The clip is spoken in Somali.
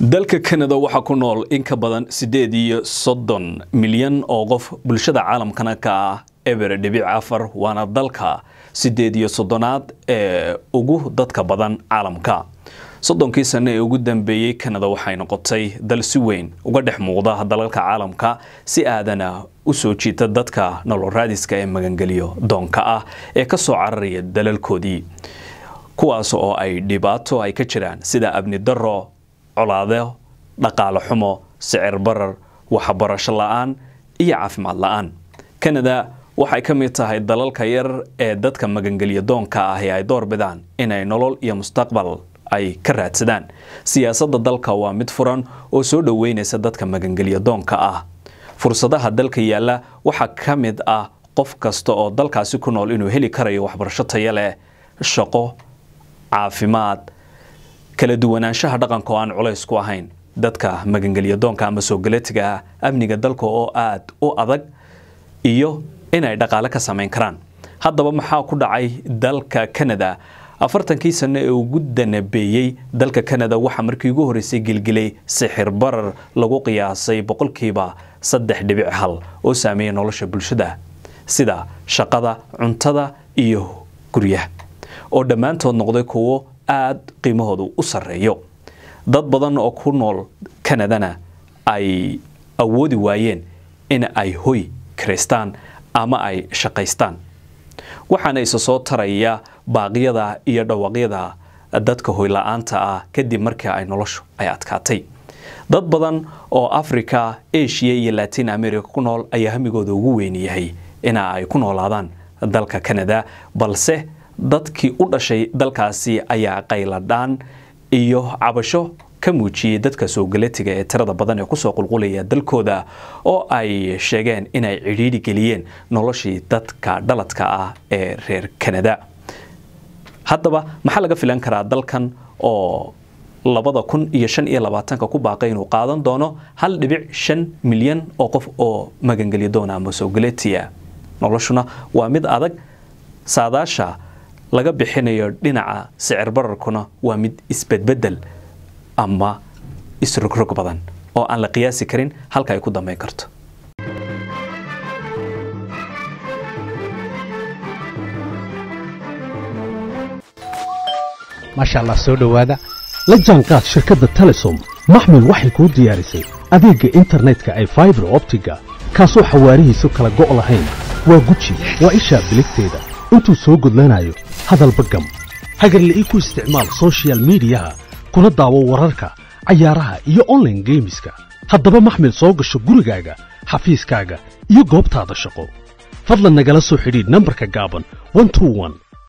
dalka kanada waxaa ku nool in ka badan siddeed iyo soddon milyan oo qof bulshada caalamkana ka ah eber dhibic afar waana dalka siddeed iyo soddonaad ee ugu dadka badan caalamka soddonkii sano ee ugu dambeeyey kanada waxay noqotay dal si weyn uga dhex muuqda dalalka caalamka si aadana ah u soo jiita dadka nololraadiska ee magangeliyo doonka ah ee ka soo cararaya dalalkoodii kuwaas oo ay dhibaato ay ka jiraan sida abni colaado dhaqaale xumo sicir barar waxbarasho la-aan iyo caafimaad la-aan kanada waxay ka mid tahay dalalka yar ee dadka magangelya doonka ahi ay door bidaan inay nolol iyo mustaqbal ay ka raadsadaan siyaasadda dalka waa mid furan oo soo dhoweynaysa dadka magangelya doonka ah fursadaha dalka yaalla waxaa ka mid ah qof kasta oo dalkaasi ku nool inuu heli karayo waxbarasho taya leh shaqo caafimaad kala duwanaanshaha dhaqanka oo aan culays ku ahayn dadka magangelyadoonka ama soo galatiga ah amniga dalka oo aad u adag iyo inay dhaqaale ka samayn karaan haddaba maxaa ku dhacay dalka canada afartankii sano ee ugu danabeeyey dalka canada waxaa markii ugu horreysay gelgelay sixir barar lagu qiyaasay boqolkiiba saddex dhibic hal oo saameeya nolosha bulshada sida shaqada cuntada iyo guryaha oo dhammaantood noqday kuwo aad qiimahoodu u sarreeyo dad badan oo ku nool kanadana ay awoodi waayeen in ay hoy karaystaan ama ay shaqaystaan waxaana isa soo taraya baaqyada iyo dhawaaqyada dadka hoyla-aanta ah kadib markii ay noloshu ay adkaatay dad badan oo africa asia iyo latin america ku nool ayaa hamigooda ugu weyn yahay ina ay ku noolaadaan dalka canada balse dadkii u dhashay dalkaasi ayaa qayladhaan iyo cabasho ka muujiyey dadka soogolatiga ee tirada badan ee kusoo qulqulaya dalkooda oo ay sheegeen inay cidhiidhi geliyeen noloshii dadka dhaladka ah ee reer kanada haddaba maxaa laga filan karaa dalkan oo labada kun iyo shan iyo labaatanka ku baaqay inuu qaadan doono hal dhibic shan milyan oo qof oo magangeli doona ama soogolatiya noloshuna waa mid adag saadaasha laga bixinayo dhinaca sicir bararkuna waa mid isbedbedel ama isrogrog badan oo aan la qiyaasi karin halka ay ku dambayn karto maasha allah soo dhowaada la jaanqaad shirkadda telesom maxmil waxay kuu diyaarisay adeegga internetka ay faibar optiga kaasoo xawaarihiisu kala go' lahayn waa guji waa ishaa biligteeda intuu soo gudlanayo hadalba gam hagarle ii ku isticmaal sochial midiyaha kuna daawo wararka cayaaraha iyo onlaine geemiska haddaba maxmil soo gasho gurigaaga xafiiskaaga iyo goobtaada shaqo fadlan nagala soo xidhiidh nambarka gaaban